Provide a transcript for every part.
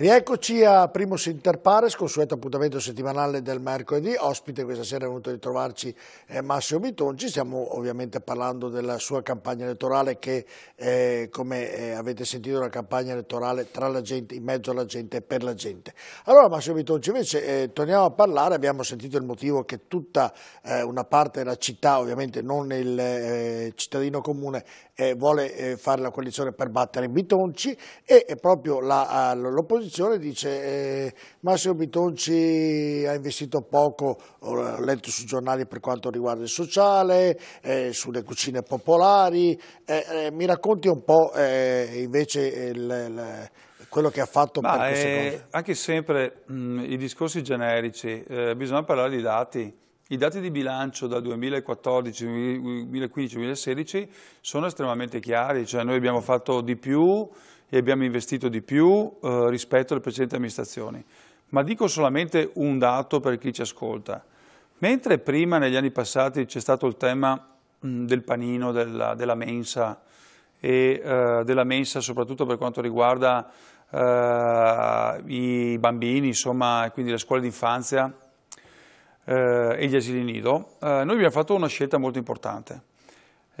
Rieccoci a Primus Inter Pares, consueto appuntamento settimanale del mercoledì. Ospite questa sera è venuto a ritrovarci eh, Massimo Bitonci. Stiamo ovviamente parlando della sua campagna elettorale che, eh, come eh, avete sentito, è una campagna elettorale tra la gente, in mezzo alla gente e per la gente. Allora Massimo Bitonci, invece eh, torniamo a parlare. Abbiamo sentito il motivo che tutta una parte della città, ovviamente non il cittadino comune, vuole fare la coalizione per battere Bitonci e proprio l'opposizione opposizione dice eh, Massimo Bitonci ha investito poco, ho letto sui giornali per quanto riguarda il sociale, eh, sulle cucine popolari, eh, eh mi racconti un po' eh, invece il, il, quello che ha fatto Ma per queste eh, cose? Anche sempre mh, mm, i discorsi generici, bisogna parlare di dati. I dati di bilancio dal 2014, 2015, 2016 sono estremamente chiari, cioè noi abbiamo fatto di più e abbiamo investito di più eh, rispetto alle precedenti amministrazioni. Ma dico solamente un dato per chi ci ascolta. Mentre prima, negli anni passati, c'è stato il tema mh, mm, del panino, della, della mensa, e eh, della mensa soprattutto per quanto riguarda eh, i bambini, insomma, quindi le scuole d'infanzia eh, e gli asili nido, eh, noi abbiamo fatto una scelta molto importante.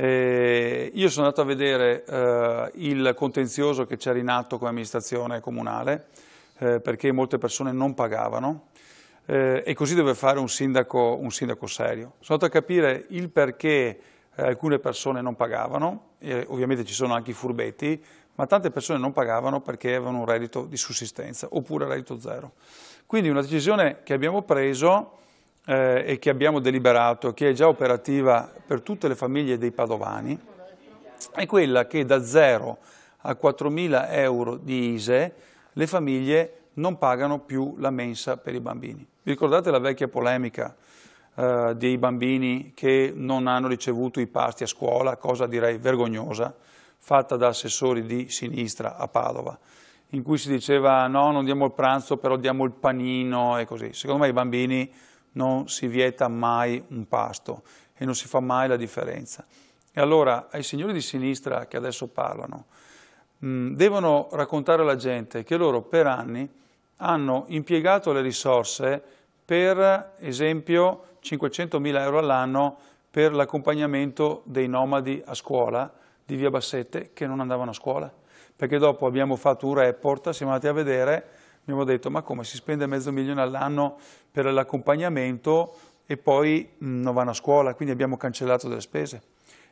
Eh, io sono andato a vedere eh, il contenzioso che c'era in atto come amministrazione comunale eh, perché molte persone non pagavano eh, e così deve fare un sindaco, un sindaco, serio. Sono andato a capire il perché eh, alcune persone non pagavano, ovviamente ci sono anche i furbetti, ma tante persone non pagavano perché avevano un reddito di sussistenza oppure reddito zero. Quindi una decisione che abbiamo preso eh, e che abbiamo deliberato, che è già operativa per tutte le famiglie dei padovani, è quella che da 0 a 4.000 euro di ISE le famiglie non pagano più la mensa per i bambini. Vi ricordate la vecchia polemica eh, dei bambini che non hanno ricevuto i pasti a scuola, cosa direi vergognosa, fatta da assessori di sinistra a Padova, in cui si diceva no, non diamo il pranzo, però diamo il panino e così. Secondo me i bambini non si vieta mai un pasto e non si fa mai la differenza. E allora ai signori di sinistra che adesso parlano, mh, mm, devono raccontare alla gente che loro per anni hanno impiegato le risorse per esempio 500.000 euro all'anno per l'accompagnamento dei nomadi a scuola di Via Bassette che non andavano a scuola, perché dopo abbiamo fatto un report, siamo andati a vedere abbiamo detto ma come si spende mezzo milione all'anno per l'accompagnamento e poi mh, non vanno a scuola, quindi abbiamo cancellato delle spese.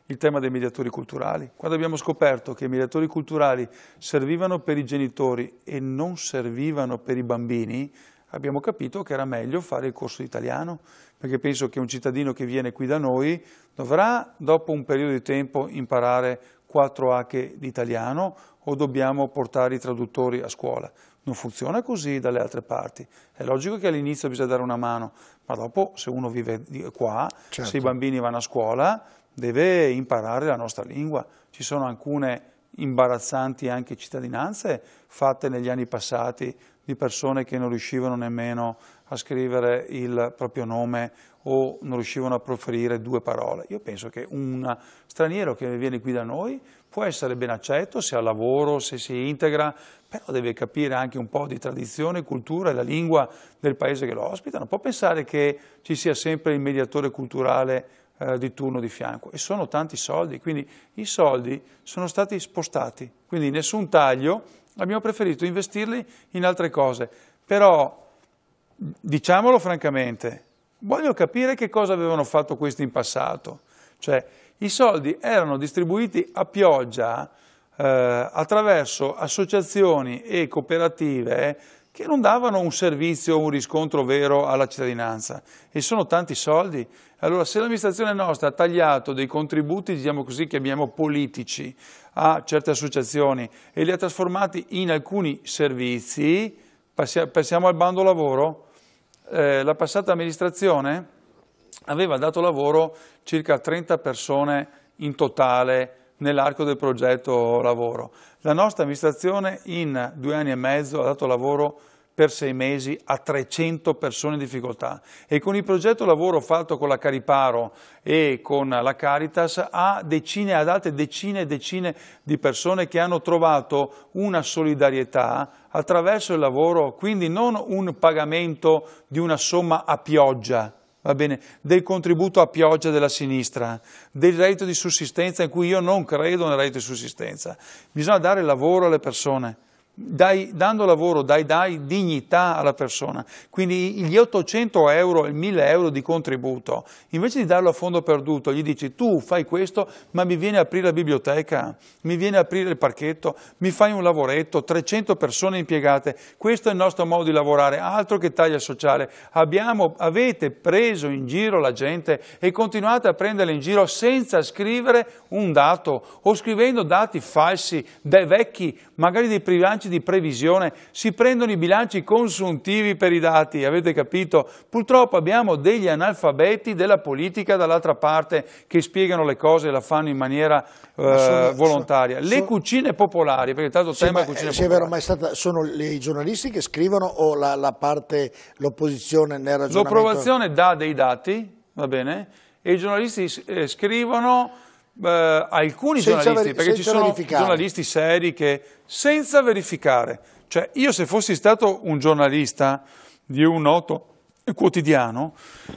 Il tema dei mediatori culturali. Quando abbiamo scoperto che i mediatori culturali servivano per i genitori e non servivano per i bambini, abbiamo capito che era meglio fare il corso di italiano, perché penso che un cittadino che viene qui da noi dovrà dopo un periodo di tempo imparare quattro H di italiano o dobbiamo portare i traduttori a scuola. Non funziona così dalle altre parti. È logico che all'inizio bisogna dare una mano, ma dopo se uno vive qua, certo. se i certo. bambini vanno a scuola, deve imparare la nostra lingua. Ci sono alcune imbarazzanti anche cittadinanze fatte negli anni passati di persone che non riuscivano nemmeno a scrivere il proprio nome o non riuscivano a proferire due parole. Io penso che un straniero che viene qui da noi può essere ben accetto se ha lavoro, se si integra, però deve capire anche un po' di tradizione, cultura e la lingua del paese che lo ospita. Non può pensare che ci sia sempre il mediatore culturale eh, di turno di fianco. E sono tanti soldi, quindi i soldi sono stati spostati. Quindi nessun taglio, abbiamo preferito investirli in altre cose. Però, diciamolo francamente, voglio capire che cosa avevano fatto questi in passato. Cioè, i soldi erano distribuiti a pioggia eh, attraverso associazioni e cooperative che non davano un servizio, un riscontro vero alla cittadinanza e sono tanti soldi. Allora se l'amministrazione nostra ha tagliato dei contributi, diciamo così, che abbiamo politici a certe associazioni e li ha trasformati in alcuni servizi, passiamo al bando lavoro, eh, la passata amministrazione aveva dato lavoro circa 30 persone in totale nell'arco del progetto lavoro. La nostra amministrazione in due anni e mezzo ha dato lavoro per sei mesi a 300 persone in difficoltà e con il progetto lavoro fatto con la Cariparo e con la Caritas ha decine, ad altre decine e decine di persone che hanno trovato una solidarietà attraverso il lavoro, quindi non un pagamento di una somma a pioggia, va bene, del contributo a pioggia della sinistra, del reddito di sussistenza in cui io non credo nel reddito di sussistenza. Bisogna dare lavoro alle persone dai, dando lavoro, dai, dai dignità alla persona. Quindi gli 800 euro, il 1000 euro di contributo, invece di darlo a fondo perduto, gli dici tu fai questo, ma mi viene a aprire la biblioteca, mi viene a aprire il parchetto, mi fai un lavoretto, 300 persone impiegate. Questo è il nostro modo di lavorare, altro che taglia sociale. Abbiamo, avete preso in giro la gente e continuate a prenderla in giro senza scrivere un dato o scrivendo dati falsi, dai vecchi, magari dei privanti bilanci di previsione si prendono i bilanci consuntivi per i dati, avete capito? Purtroppo abbiamo degli analfabeti della politica dall'altra parte che spiegano le cose e la fanno in maniera eh, sono, volontaria. Sono, le sono, cucine popolari, perché tanto sì, tema ma, cucine eh, sì, popolari. ma è stata, sono i giornalisti che scrivono o la, la parte, l'opposizione nel ragionamento? L'approvazione dà dei dati, va bene, e i giornalisti eh, scrivono eh, alcuni senza giornalisti, perché ci sono giornalisti seri che senza verificare, cioè io se fossi stato un giornalista di un noto quotidiano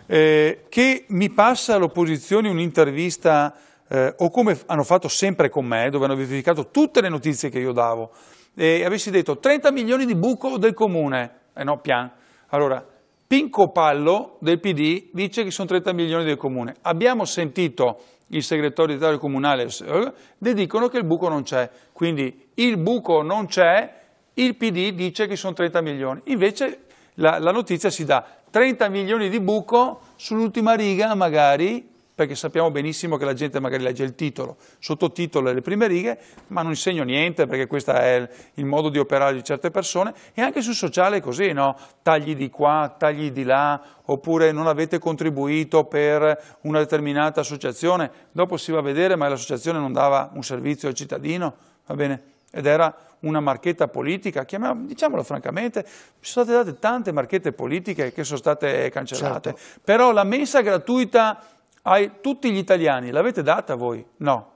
eh, che mi passa all'opposizione un'intervista eh, o come hanno fatto sempre con me, dove hanno verificato tutte le notizie che io davo, e avessi detto 30 milioni di buco del comune, e eh no, pian. Allora, Pinco Pallo del PD dice che sono 30 milioni del comune. Abbiamo sentito il segretario d'Italia comunale, eh, le dicono che il buco non c'è. Quindi il buco non c'è, il PD dice che sono 30 milioni. Invece la, la notizia si dà 30 milioni di buco sull'ultima riga magari perché sappiamo benissimo che la gente magari legge il titolo, sottotitolo e le prime righe, ma non insegno niente perché questo è il modo di operare di certe persone e anche sul sociale è così, no? tagli di qua, tagli di là, oppure non avete contribuito per una determinata associazione, dopo si va a vedere ma l'associazione non dava un servizio al cittadino, va bene? Ed era una marchetta politica, Chiamiamo, diciamolo francamente, ci sono state date tante marchette politiche che sono state cancellate, certo. però la mensa gratuita a tutti gli italiani, l'avete data voi? No.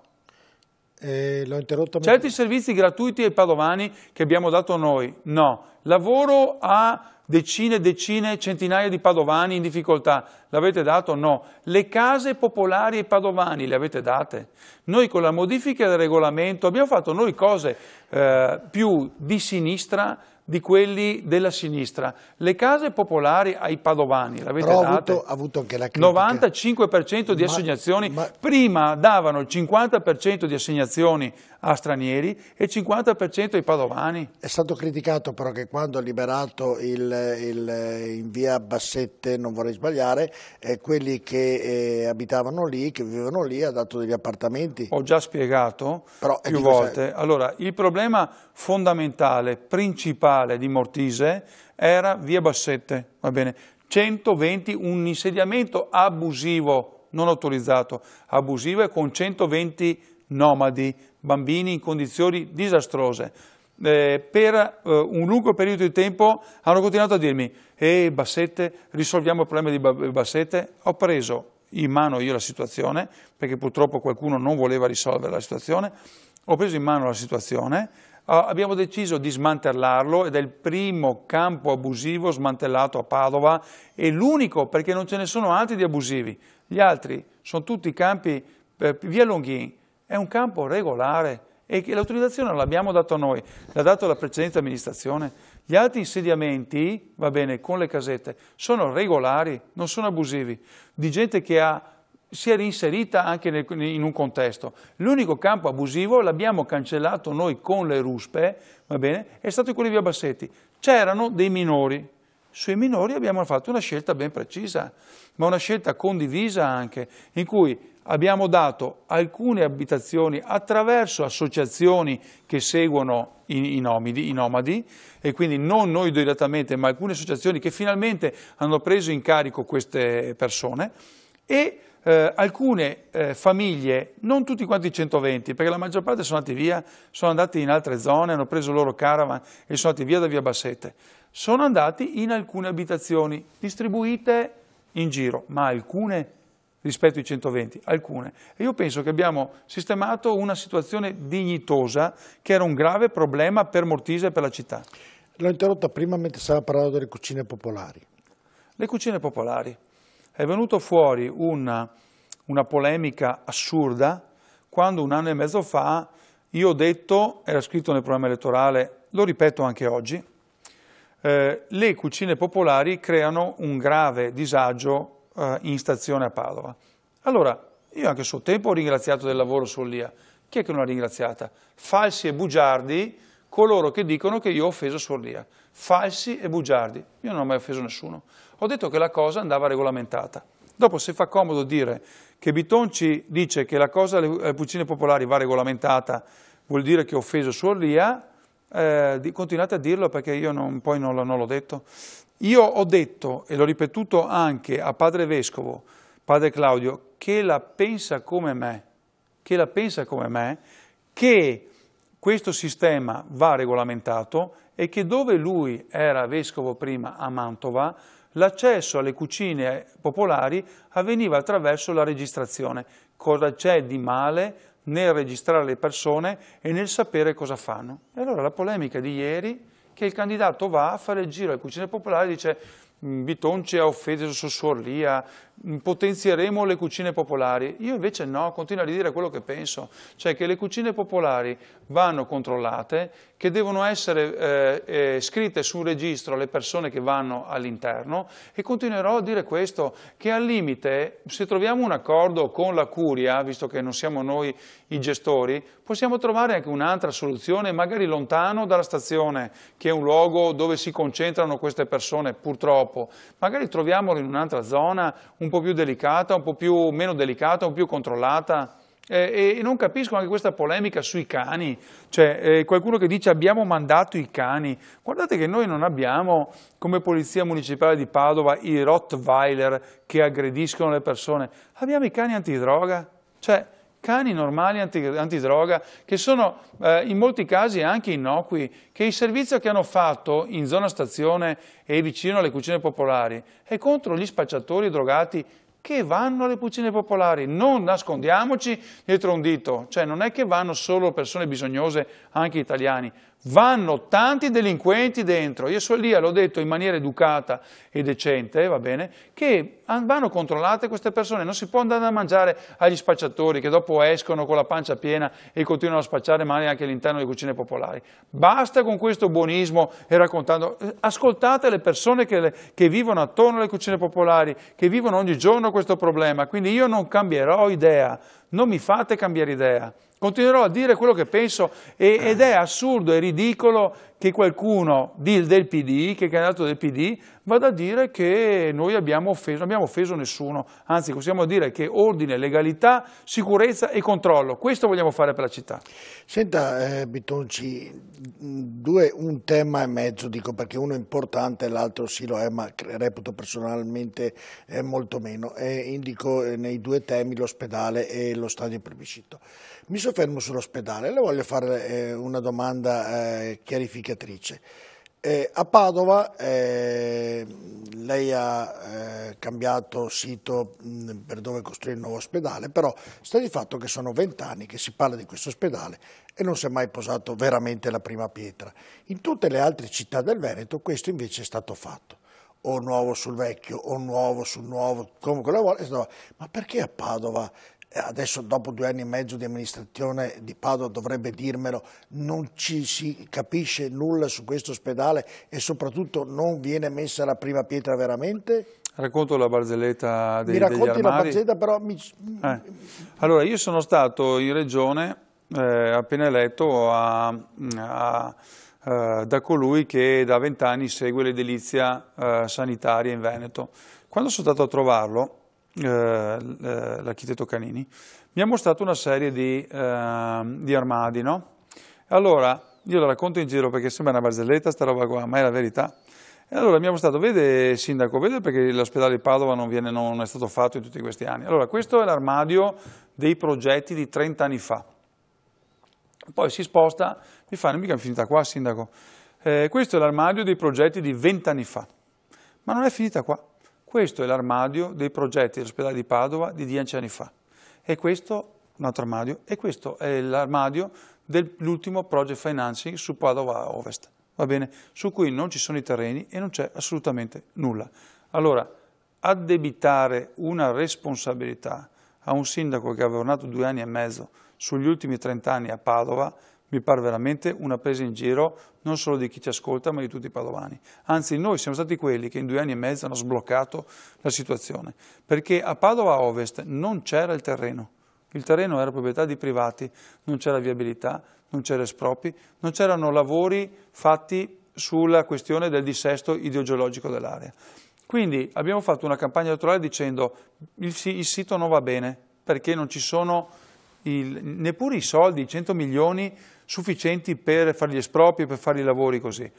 Eh, l'ho interrotta. Certi servizi gratuiti ai padovani che abbiamo dato noi? No. Lavoro a decine e decine, centinaia di padovani in difficoltà. L'avete dato? No. Le case popolari ai padovani le avete date? Noi con la modifica del regolamento abbiamo fatto noi cose eh, più di sinistra di quelli della sinistra. Le case popolari ai padovani, l'avete date? Ha avuto, ha avuto anche la critica. 95% di ma, assegnazioni, ma... prima davano il 50% di assegnazioni a stranieri e il 50% ai padovani. È stato criticato però che quando ha liberato il, il, in via Bassette, non vorrei sbagliare, eh, quelli che eh, abitavano lì, che vivevano lì, ha dato degli appartamenti. Ho già spiegato però, eh, più volte. Allora, il problema fondamentale, principale di Mortise era via Bassette, va bene? 120, un insediamento abusivo, non autorizzato, abusivo e con 120 nomadi bambini in condizioni disastrose. Eh, per eh, un lungo periodo di tempo hanno continuato a dirmi «Ehi, Bassette, risolviamo il problema di Bassette». Ho preso in mano io la situazione, perché purtroppo qualcuno non voleva risolvere la situazione, ho preso in mano la situazione, ah, abbiamo deciso di smantellarlo ed è il primo campo abusivo smantellato a Padova e l'unico perché non ce ne sono altri di abusivi. Gli altri sono tutti campi eh, via Longhin, è un campo regolare e l'autorizzazione non l'abbiamo data noi, l'ha data la precedente amministrazione. Gli altri insediamenti, va bene, con le casette, sono regolari, non sono abusivi, di gente che ha, si è reinserita anche nel, in un contesto. L'unico campo abusivo l'abbiamo cancellato noi con le ruspe, va bene, è stato quello di Via Bassetti. C'erano dei minori, sui minori abbiamo fatto una scelta ben precisa, ma una scelta condivisa anche, in cui abbiamo dato alcune abitazioni attraverso associazioni che seguono i, i, nomidi, i, nomadi e quindi non noi direttamente ma alcune associazioni che finalmente hanno preso in carico queste persone e eh, alcune eh, famiglie, non tutti quanti i 120 perché la maggior parte sono andati via, sono andati in altre zone, hanno preso il loro caravan e sono andati via da via Bassette, sono andati in alcune abitazioni distribuite in giro ma alcune rispetto ai 120, alcune. E io penso che abbiamo sistemato una situazione dignitosa che era un grave problema per Mortise e per la città. L'ho interrotta prima mentre stava parlando delle cucine popolari. Le cucine popolari. È venuto fuori una, una polemica assurda quando un anno e mezzo fa io ho detto, era scritto nel programma elettorale, lo ripeto anche oggi, eh, le cucine popolari creano un grave disagio eh, in stazione a Padova. Allora, io anche a suo tempo ho ringraziato del lavoro Lia. Chi è che non l'ha ringraziata? Falsi e bugiardi coloro che dicono che io ho offeso Sollia. Falsi e bugiardi. Io non ho mai offeso nessuno. Ho detto che la cosa andava regolamentata. Dopo, se fa comodo dire che Bitonci dice che la cosa alle cucine popolari va regolamentata, vuol dire che ho offeso Sollia, eh, continuate a dirlo perché io non, poi non, non l'ho detto. Io ho detto, e l'ho ripetuto anche a padre Vescovo, padre Claudio, che la pensa come me, che la pensa come me, che questo sistema va regolamentato e che dove lui era vescovo prima a Mantova, l'accesso alle cucine popolari avveniva attraverso la registrazione. Cosa c'è di male nel registrare le persone e nel sapere cosa fanno? E allora la polemica di ieri che il candidato va a fare il giro al cucine popolare e dice mm, Bitonci ha offeso sua sorlia, potenzieremo le cucine popolari. Io invece no, continuo a ridire quello che penso, cioè che le cucine popolari vanno controllate, che devono essere eh, eh, scritte sul registro le persone che vanno all'interno e continuerò a dire questo, che al limite se troviamo un accordo con la Curia, visto che non siamo noi i gestori, possiamo trovare anche un'altra soluzione, magari lontano dalla stazione, che è un luogo dove si concentrano queste persone, purtroppo. Magari troviamolo in un'altra zona, un un po' più delicata, un po' più, meno delicata, un po' più controllata. Eh, e non capisco anche questa polemica sui cani, cioè eh, qualcuno che dice abbiamo mandato i cani, guardate che noi non abbiamo come Polizia Municipale di Padova i Rottweiler che aggrediscono le persone, abbiamo i cani antidroga, cioè cani normali antidroga che sono eh, in molti casi anche innocui, che il servizio che hanno fatto in zona stazione e vicino alle cucine popolari è contro gli spacciatori drogati che vanno alle cucine popolari, non nascondiamoci dietro un dito, cioè non è che vanno solo persone bisognose anche italiani, vanno tanti delinquenti dentro. Io so lì, l'ho detto in maniera educata e decente, va bene, che vanno controllate queste persone. Non si può andare a mangiare agli spacciatori che dopo escono con la pancia piena e continuano a spacciare male anche all'interno delle cucine popolari. Basta con questo buonismo e raccontando. Ascoltate le persone che, che vivono attorno alle cucine popolari, che vivono ogni giorno questo problema. Quindi io non cambierò idea non mi fate cambiare idea, continuerò a dire quello che penso ed è assurdo, e ridicolo che qualcuno del, PD, che è candidato del PD, vada a dire che noi abbiamo offeso, non abbiamo offeso nessuno, anzi possiamo dire che ordine, legalità, sicurezza e controllo, questo vogliamo fare per la città. Senta eh, Bitonci, due, un tema e mezzo dico perché uno è importante, l'altro sì lo è ma reputo personalmente eh, molto meno e eh, indico eh, nei due temi l'ospedale e lo stadio plebiscito. Mi soffermo sull'ospedale, le voglio fare eh, una domanda eh, chiarificatrice. Eh, a Padova eh, lei ha eh, cambiato sito mh, mm, per dove costruire il nuovo ospedale, però sta di fatto che sono vent'anni che si parla di questo ospedale e non si è mai posato veramente la prima pietra. In tutte le altre città del Veneto questo invece è stato fatto o nuovo sul vecchio, o nuovo sul nuovo, come quella volta, ma perché a Padova eh, adesso dopo due anni e mezzo di amministrazione di Padova dovrebbe dirmelo, non ci si capisce nulla su questo ospedale e soprattutto non viene messa la prima pietra veramente? Racconto la barzelletta dei, mi racconti la barzelletta però mi... eh. Allora io sono stato in regione eh, appena eletto a, a, eh, da colui che da vent'anni segue l'edilizia eh, sanitaria in Veneto. Quando sono stato a trovarlo eh, eh, l'architetto Canini, mi ha mostrato una serie di, ehm, di armadi, no? Allora, io lo racconto in giro perché sembra una barzelletta sta roba qua, ma è la verità. E allora mi ha mostrato, vede sindaco, vede perché l'ospedale di Padova non, viene, non, è stato fatto in tutti questi anni. Allora, questo è l'armadio dei progetti di 30 anni fa. Poi si sposta, mi fa, non mica è finita qua, sindaco. Eh, questo è l'armadio dei progetti di 20 anni fa, ma non è finita qua. Questo è l'armadio dei progetti dell'ospedale di Padova di dieci anni fa. E questo, un altro armadio, e questo è l'armadio dell'ultimo project financing su Padova Ovest, va bene? Su cui non ci sono i terreni e non c'è assolutamente nulla. Allora, addebitare una responsabilità a un sindaco che ha governato due anni e mezzo sugli ultimi trent'anni a Padova mi pare veramente una presa in giro non solo di chi ci ascolta ma di tutti i padovani. Anzi noi siamo stati quelli che in due anni e mezzo hanno sbloccato la situazione perché a Padova Ovest non c'era il terreno, il terreno era proprietà di privati, non c'era viabilità, non c'era espropri, non c'erano lavori fatti sulla questione del dissesto ideogeologico dell'area. Quindi abbiamo fatto una campagna elettorale dicendo il, il sito non va bene perché non ci sono il, neppure i soldi, i 100 milioni sufficienti per fare gli espropri, per fare i lavori così.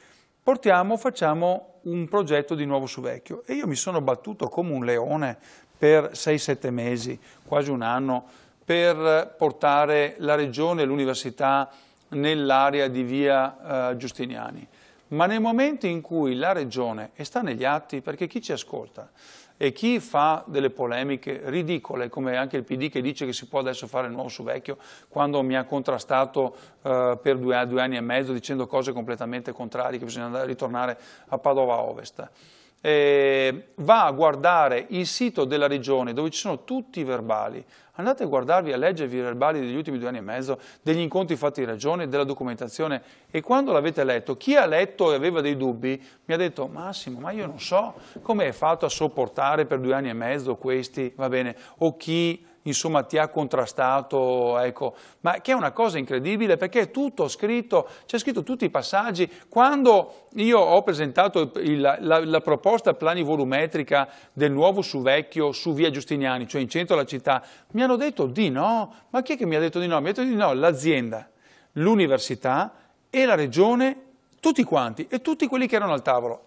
Portiamo, facciamo un progetto di nuovo su vecchio e io mi sono battuto come un leone per 6-7 mesi, quasi un anno, per portare la regione e l'università nell'area di via eh, Giustiniani. Ma nei momenti in cui la regione, e sta negli atti, perché chi ci ascolta, e chi fa delle polemiche ridicole, come anche il PD che dice che si può adesso fare il nuovo su vecchio, quando mi ha contrastato eh, per due, due, anni e mezzo dicendo cose completamente contrarie, che bisogna andare, ritornare a Padova Ovest eh, va a guardare il sito della regione dove ci sono tutti i verbali. Andate a guardarvi, a leggervi i verbali degli ultimi due anni e mezzo, degli incontri fatti in regione, della documentazione e quando l'avete letto, chi ha letto e aveva dei dubbi mi ha detto Massimo, ma io non so come è fatto a sopportare per due anni e mezzo questi, va bene, o chi insomma, ti ha contrastato, ecco. ma che è una cosa incredibile perché è tutto scritto, c'è scritto tutti i passaggi. Quando io ho presentato il, la, la, proposta volumetrica del nuovo su vecchio su via Giustiniani, cioè in centro della città, mi hanno detto di no, ma chi è che mi ha detto di no? Mi ha detto di no l'azienda, l'università e la regione, tutti quanti e tutti quelli che erano al tavolo.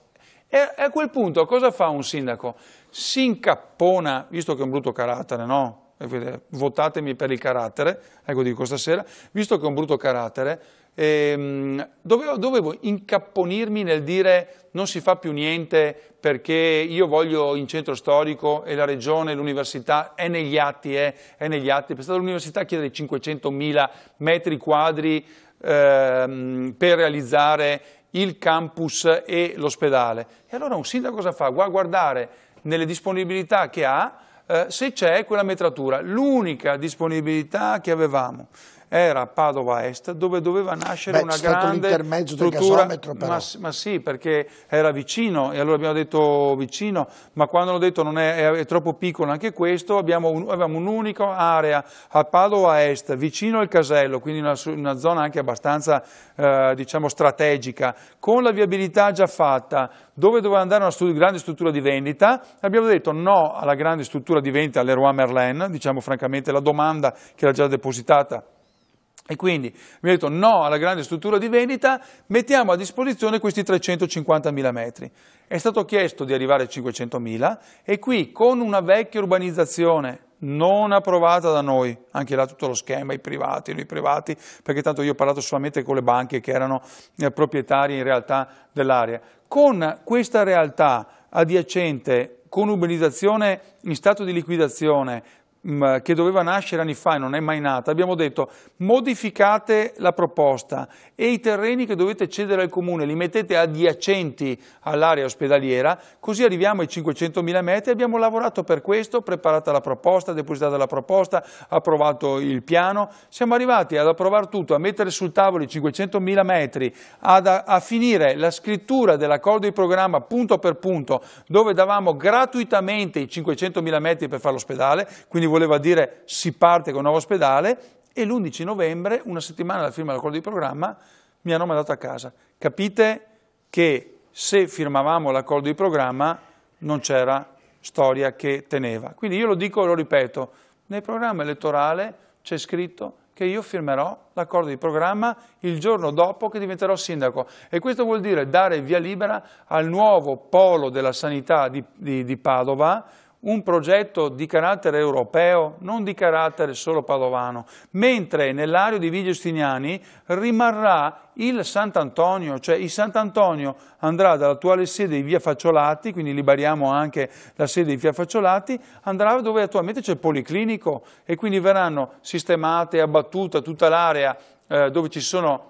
E a quel punto cosa fa un sindaco? Si incappona, visto che è un brutto carattere, no? Eh, eh, votatemi per il carattere, ecco dico stasera, visto che ho un brutto carattere, ehm, dovevo, dovevo, incapponirmi nel dire non si fa più niente perché io voglio in centro storico e la regione, l'università è negli atti, è, eh, è negli atti, è stata l'università a chiedere 500.000 metri quadri ehm, per realizzare il campus e l'ospedale. E allora un sindaco cosa fa? Va a guardare nelle disponibilità che ha, eh, se c'è quella metratura, l'unica disponibilità che avevamo era a Padova Est dove doveva nascere Beh, una grande struttura. Ma, ma, sì, perché era vicino e allora abbiamo detto vicino, ma quando hanno detto non è, è, è troppo piccolo anche questo, abbiamo un'unica un area a Padova Est, vicino al casello, quindi una, una zona anche abbastanza eh, diciamo strategica, con la viabilità già fatta, dove doveva andare una stru grande struttura di vendita, abbiamo detto no alla grande struttura di vendita all'Eroy Merlin, diciamo francamente la domanda che era già depositata e quindi ha detto no alla grande struttura di vendita, mettiamo a disposizione questi 350.000 metri. È stato chiesto di arrivare a 500.000 e qui con una vecchia urbanizzazione non approvata da noi, anche là tutto lo schema, i privati, noi privati, perché tanto io ho parlato solamente con le banche che erano eh, proprietarie in realtà dell'area. Con questa realtà adiacente con urbanizzazione in stato di liquidazione, Mm, che doveva nascere anni fa e non è mai nata, abbiamo detto modificate la proposta e i terreni che dovete cedere al comune li mettete adiacenti all'area ospedaliera, così arriviamo ai 500.000 metri, abbiamo lavorato per questo, preparata la proposta, depositata la proposta, approvato il piano, siamo arrivati ad approvare tutto, a mettere sul tavolo i 500.000 metri, ad, a, a finire la scrittura dell'accordo di programma punto per punto, dove davamo gratuitamente i 500.000 metri per fare l'ospedale, quindi voleva dire si parte con un nuovo ospedale e l'11 novembre, una settimana dalla firma dell'accordo di programma, mi hanno mandato a casa. Capite che se firmavamo l'accordo di programma non c'era storia che teneva. Quindi io lo dico e lo ripeto, nel programma elettorale c'è scritto che io firmerò l'accordo di programma il giorno dopo che diventerò sindaco e questo vuol dire dare via libera al nuovo polo della sanità di, di, di Padova, un progetto di carattere europeo, non di carattere solo padovano, mentre nell'area di Vigio Stiniani rimarrà il Sant'Antonio, cioè il Sant'Antonio andrà dall'attuale sede di Via Facciolati, quindi liberiamo anche la sede di Via Facciolati, andrà dove attualmente c'è il Policlinico e quindi verranno sistemate e abbattuta tutta l'area eh, dove ci sono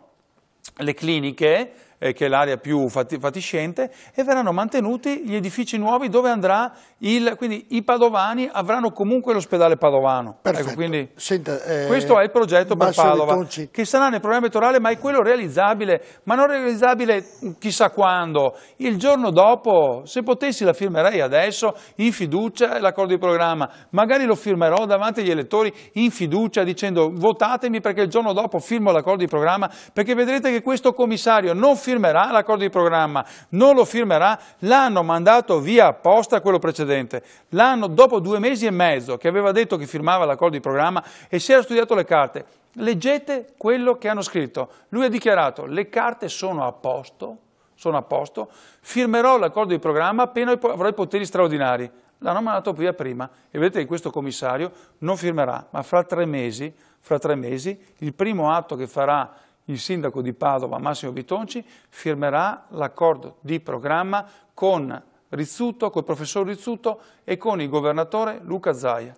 le cliniche, eh, che è l'area più fati fatiscente, e verranno mantenuti gli edifici nuovi dove andrà il... quindi i padovani avranno comunque l'ospedale padovano. Ecco, Perfetto. Ecco, quindi Senta, eh, questo è il progetto per Padova, che sarà nel programma elettorale, ma è quello realizzabile, ma non realizzabile chissà quando. Il giorno dopo, se potessi la firmerei adesso, in fiducia, l'accordo di programma. Magari lo firmerò davanti agli elettori in fiducia dicendo votatemi perché il giorno dopo firmo l'accordo di programma, perché vedrete che questo commissario non firmerà firmerà l'accordo di programma, non lo firmerà, l'hanno mandato via apposta quello precedente. L'hanno, dopo due mesi e mezzo, che aveva detto che firmava l'accordo di programma e si era studiato le carte, leggete quello che hanno scritto. Lui ha dichiarato, le carte sono a posto, sono a posto, firmerò l'accordo di programma appena avrò i poteri straordinari. L'hanno mandato via prima e vedete che questo commissario non firmerà, ma fra tre mesi, fra tre mesi il primo atto che farà il sindaco di Padova Massimo Bitonci firmerà l'accordo di programma con Rizzuto, col professor Rizzuto e con il governatore Luca Zaia.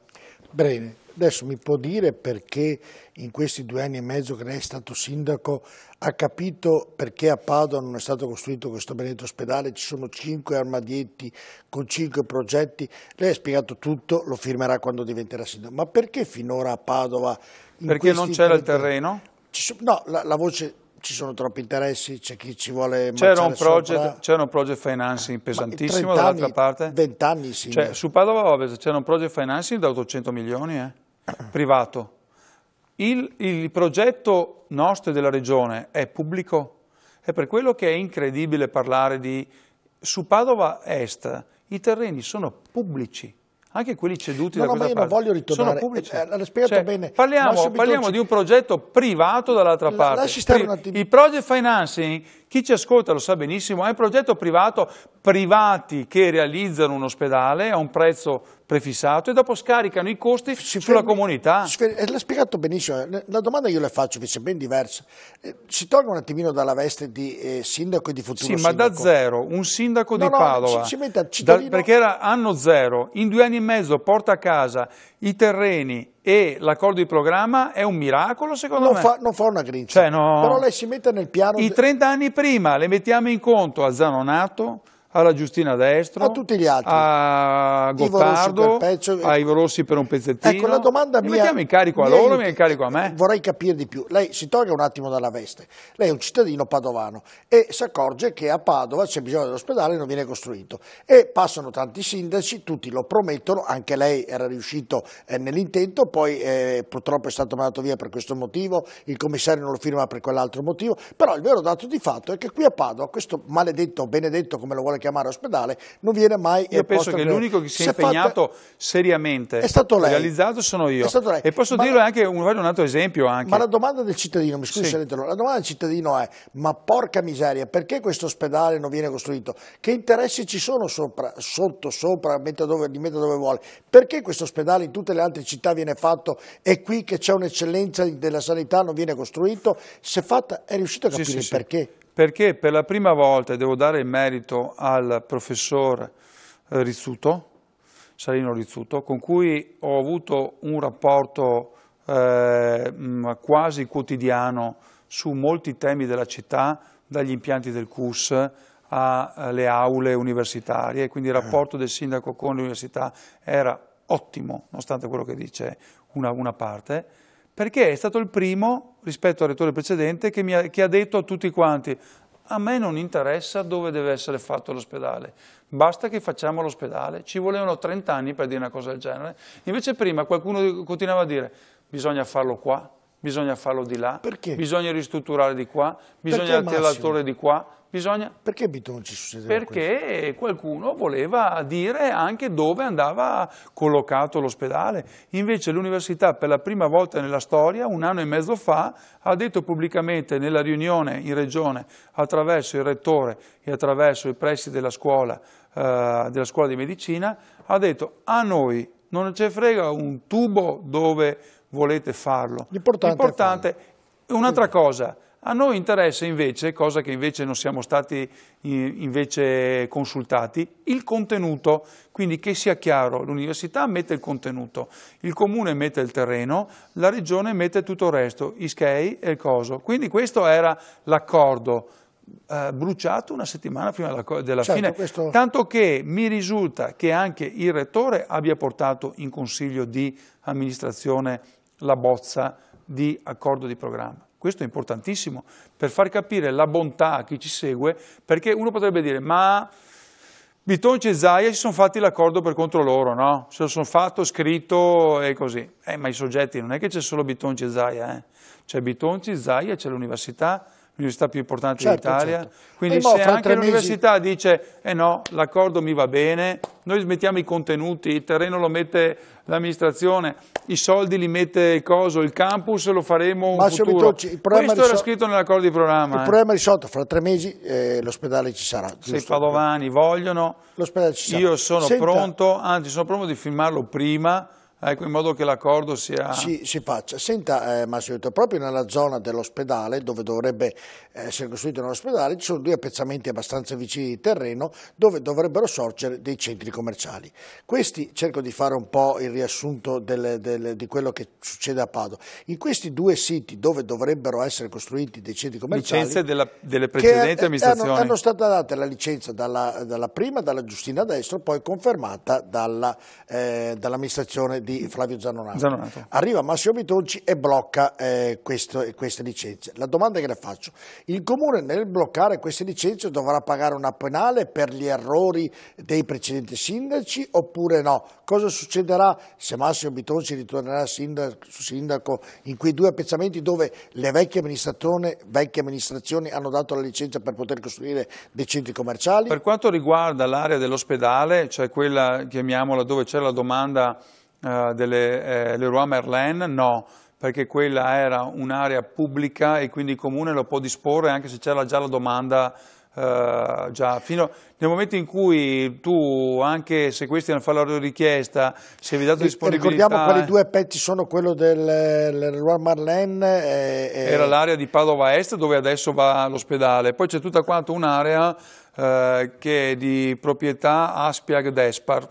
Bene, adesso mi può dire perché in questi due anni e mezzo che lei è stato sindaco ha capito perché a Padova non è stato costruito questo benedetto ospedale, ci sono cinque armadietti con cinque progetti, lei ha spiegato tutto, lo firmerà quando diventerà sindaco, ma perché finora a Padova... Perché non c'era il terreno? no, la, la, voce ci sono troppi interessi, c'è chi ci vuole c'era un, project, c'era un project financing pesantissimo dall'altra parte. 20 anni sì. Cioè, su Padova Ovest c'era un project financing da 800 milioni, eh, privato. Il, il progetto nostro e della regione è pubblico, è per quello che è incredibile parlare di... Su Padova Est i terreni sono pubblici anche quelli ceduti no, da no, questa ma io parte. non voglio ritornare. Sono pubblici. Eh, l'ha spiegato cioè, bene. Parliamo, parliamo di un progetto privato dall'altra La, parte. Lasci stare Pri- un attimo. Il project financing, chi ci ascolta lo sa benissimo, è un progetto privato, privati che realizzano un ospedale a un prezzo prefissato e dopo scaricano i costi sulla comunità. Eh, l'ha spiegato benissimo, eh, la domanda io le faccio che è ben diversa. Eh, si tolga un attimino dalla veste di eh, sindaco e di futuro sì, sindaco. ma da zero, un sindaco no, di no, Padova, si, si da, perché era anno zero, in due anni e mezzo porta a casa i terreni e l'accordo di programma è un miracolo secondo non me. Fa, non fa una grincia, cioè, no, però lei si mette nel piano... I 30 anni prima le mettiamo in conto a Zanonato, alla Giustina Destro, a tutti gli altri, a Gottardo, pezzo, a Ivo Rossi per un pezzettino. Ecco, la domanda mia... Mettiamo in carico a loro, mi in carico a me. Vorrei capire di più. Lei si toglie un attimo dalla veste. Lei è un cittadino padovano e si accorge che a Padova c'è bisogno dell'ospedale e non viene costruito. E passano tanti sindaci, tutti lo promettono, anche lei era riuscito eh, nell'intento, poi eh, purtroppo è stato mandato via per questo motivo, il commissario non lo firma per quell'altro motivo, però il vero dato di fatto è che qui a Padova questo maledetto, benedetto come lo vuole chiamare ospedale, non viene mai Io penso che l'unico che si è impegnato fatta... seriamente è stato lei. realizzato sono io. E posso ma... dirlo anche un, un altro esempio. Anche. Ma la domanda del cittadino, mi scusi sì. se la domanda del cittadino è, ma porca miseria, perché questo ospedale non viene costruito? Che interessi ci sono sopra, sotto, sopra, metta dove, li metta dove vuole? Perché questo ospedale in tutte le altre città viene fatto e qui che c'è un'eccellenza della sanità non viene costruito? Se fatta è riuscito a capire sì, sì, perché? perché per la prima volta, e devo dare il merito al professor eh, Rizzuto, Salino Rizzuto, con cui ho avuto un rapporto eh, mm, quasi quotidiano su molti temi della città, dagli impianti del CUS alle aule universitarie, quindi il eh. rapporto del sindaco con l'università era ottimo, nonostante quello che dice una, una parte, perché è stato il primo, rispetto al rettore precedente, che, ha, che ha detto a tutti quanti a me non interessa dove deve essere fatto l'ospedale, basta che facciamo l'ospedale, ci volevano 30 anni per dire una cosa del genere, invece prima qualcuno continuava a dire bisogna farlo qua, bisogna farlo di là, Perché? bisogna ristrutturare di qua, bisogna alzare l'attore di qua, bisogna... Perché Bito ci succedeva Perché questo? qualcuno voleva dire anche dove andava collocato l'ospedale. Invece l'università per la prima volta nella storia, un anno e mezzo fa, ha detto pubblicamente nella riunione in regione, attraverso il rettore e attraverso i pressi della scuola, eh, della scuola di medicina, ha detto a noi non ci frega un tubo dove volete farlo. L'importante, L'importante è farlo. un'altra cosa, a noi interessa invece, cosa che invece non siamo stati eh, consultati, il contenuto, quindi che sia chiaro, l'università mette il contenuto, il comune mette il terreno, la regione mette tutto il resto, i schei e il coso. Quindi questo era l'accordo eh, bruciato una settimana prima della, certo, fine, questo... tanto che mi risulta che anche il rettore abbia portato in consiglio di amministrazione la bozza di accordo di programma. Questo è importantissimo per far capire la bontà a chi ci segue, perché uno potrebbe dire ma Bitonci e Zaia si sono fatti l'accordo per contro loro, no? Se lo sono fatto, scritto e così. Eh, ma i soggetti non è che c'è solo Bitonci e Zaia, eh? C'è Bitonci, Zaia, c'è l'università, l'università più importante certo, d'Italia. Certo. Quindi e se mo, anche l'università mesi... dice eh no, l'accordo mi va bene, noi smettiamo i contenuti, il terreno lo mette l'amministrazione, i soldi li mette il coso, il campus lo faremo Massimo in futuro. Vitocci, Questo risol... era scritto nell'accordo di programma. Il eh. problema è risolto, fra tre mesi eh, l'ospedale ci sarà. Se i padovani vogliono, io sono Senta. pronto, anzi sono pronto di firmarlo prima ecco, in modo che l'accordo sia... Si, si, faccia. Senta, eh, Massimo, proprio nella zona dell'ospedale, dove dovrebbe eh, essere costruito un ospedale, ci sono due appezzamenti abbastanza vicini di terreno, dove dovrebbero sorgere dei centri commerciali. Questi, cerco di fare un po' il riassunto del, del, di quello che succede a Padova. In questi due siti, dove dovrebbero essere costruiti dei centri commerciali... Licenze della, delle precedenti che, amministrazioni. Hanno, hanno stata data la licenza dalla, dalla prima, dalla Giustina Destro, poi confermata eh, dall'amministrazione eh, dall di di Flavio Zanonato. Zanonato. Arriva Massimo Bitonci e blocca eh, questo, queste licenze. La domanda che le faccio, il Comune nel bloccare queste licenze dovrà pagare una penale per gli errori dei precedenti sindaci oppure no? Cosa succederà se Massimo Bitonci ritornerà sindaco, sindaco in quei due appezzamenti dove le vecchie amministrazioni, vecchie amministrazioni hanno dato la licenza per poter costruire dei centri commerciali? Per quanto riguarda l'area dell'ospedale, cioè quella, chiamiamola, dove c'è la domanda eh, delle eh, Leroy Merlin? No, perché quella era un'area pubblica e quindi il comune lo può disporre anche se c'era già la domanda Uh, già, fino, nel momento in cui tu, anche se questi hanno fatto la loro richiesta, se vi dato disponibilità... Ricordiamo quali due pezzi sono quello del eh, Roy Marlene e, e... Era l'area di Padova Est dove adesso va l'ospedale, poi c'è tutta quanto un'area uh, che è di proprietà Aspiag Despar,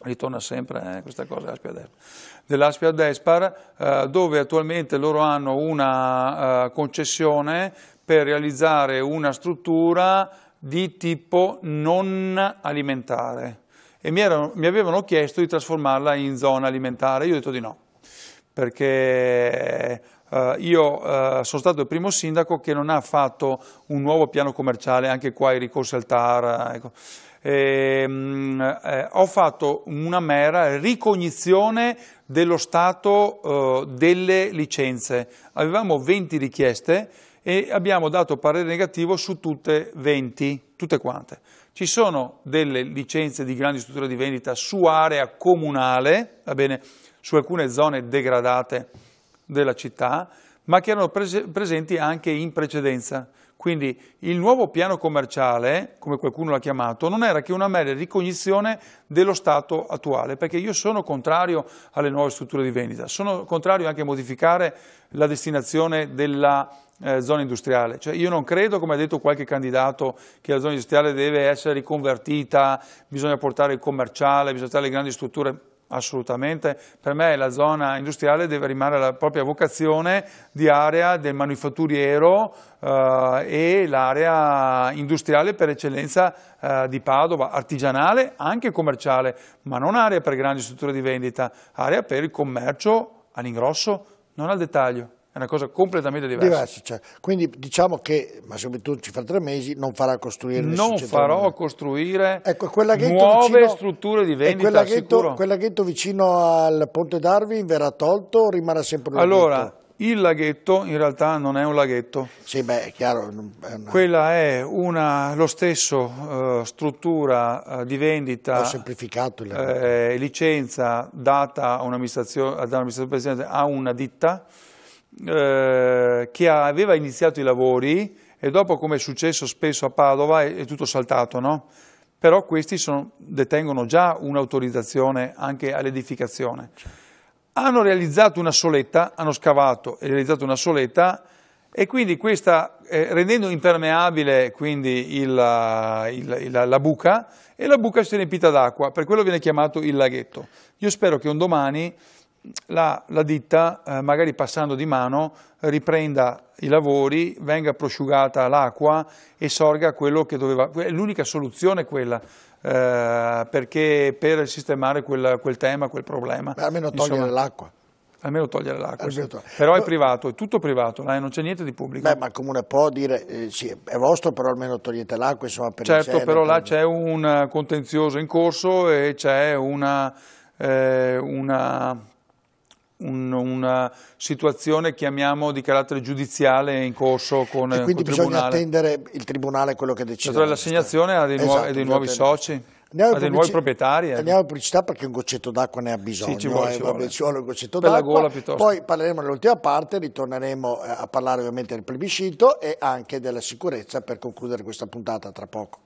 ritorna sempre eh, questa cosa dell'Aspia Despar, dell'Aspia Despar eh, dove attualmente loro hanno una eh, concessione per realizzare una struttura di tipo non alimentare e mi, erano, mi avevano chiesto di trasformarla in zona alimentare, io ho detto di no, perché Uh, io uh, sono stato il primo sindaco che non ha fatto un nuovo piano commerciale, anche qua i ricorsi al TAR. Ecco ehm, eh, ho fatto una mera ricognizione dello stato eh, delle licenze. Avevamo 20 richieste e abbiamo dato parere negativo su tutte 20, tutte quante. Ci sono delle licenze di grandi strutture di vendita su area comunale, va bene, su alcune zone degradate della città, ma che erano pres presenti anche in precedenza. Quindi il nuovo piano commerciale, come qualcuno l'ha chiamato, non era che una mera ricognizione dello stato attuale, perché io sono contrario alle nuove strutture di vendita, sono contrario anche a modificare la destinazione della eh, zona industriale. Cioè io non credo, come ha detto qualche candidato, che la zona industriale deve essere riconvertita, bisogna portare il commerciale, bisogna portare le grandi strutture. Assolutamente, per me la zona industriale deve rimanere la propria vocazione di area del manifatturiero eh, e l'area industriale per eccellenza eh, di Padova, artigianale anche commerciale, ma non area per grandi strutture di vendita, area per il commercio all'ingrosso, non al dettaglio una cosa completamente diversa. Diverso, cioè, quindi diciamo che ma Massimo ci fra tre mesi non farà costruire Non farò nuove. costruire ecco, nuove vicino, strutture di vendita, quella ghetto, Quel laghetto vicino al Ponte Darwin verrà tolto o rimarrà sempre un allora, ghetto? il laghetto in realtà non è un laghetto. Sì, beh, è chiaro. È una... Quella è una, lo stesso uh, struttura uh, di vendita, Ho semplificato il eh, licenza data da un'amministrazione a una ditta eh, che aveva iniziato i lavori e dopo, come è successo spesso a Padova, è, è tutto saltato, no? Però questi sono, detengono già un'autorizzazione anche all'edificazione. Hanno realizzato una soletta, hanno scavato e realizzato una soletta e quindi questa, eh, rendendo impermeabile quindi il, il, il, la buca, e la buca si è riempita d'acqua, per quello viene chiamato il laghetto. Io spero che un domani la, la ditta, eh, magari passando di mano, riprenda i lavori, venga prosciugata l'acqua e sorga quello che doveva... È l'unica soluzione è quella, eh, perché per sistemare quel, quel, tema, quel problema. Beh, almeno togliere l'acqua. Almeno togliere l'acqua, sì. però è privato, è tutto privato, là, eh, non c'è niente di pubblico. Beh, ma il comune può dire, eh, sì, è vostro, però almeno togliete l'acqua, insomma, per Certo, cielo, però per... là c'è un contenzioso in corso e c'è una, eh, una un, una situazione, chiamiamo, di carattere giudiziale in corso con il tribunale. Quindi bisogna attendere il tribunale quello che decide. Cioè, l'assegnazione ha dei, esatto, nuovi, dei nuovi soci. Andiamo a dei nuovi proprietari. Andiamo eh? a pubblicità perché un goccetto d'acqua ne ha bisogno. Sì, ci vuole, eh, ci, vabbè, ci vuole un goccetto per d'acqua. Gola, Poi parleremo nell'ultima parte, ritorneremo eh, a parlare ovviamente del plebiscito e anche della sicurezza per concludere questa puntata tra poco.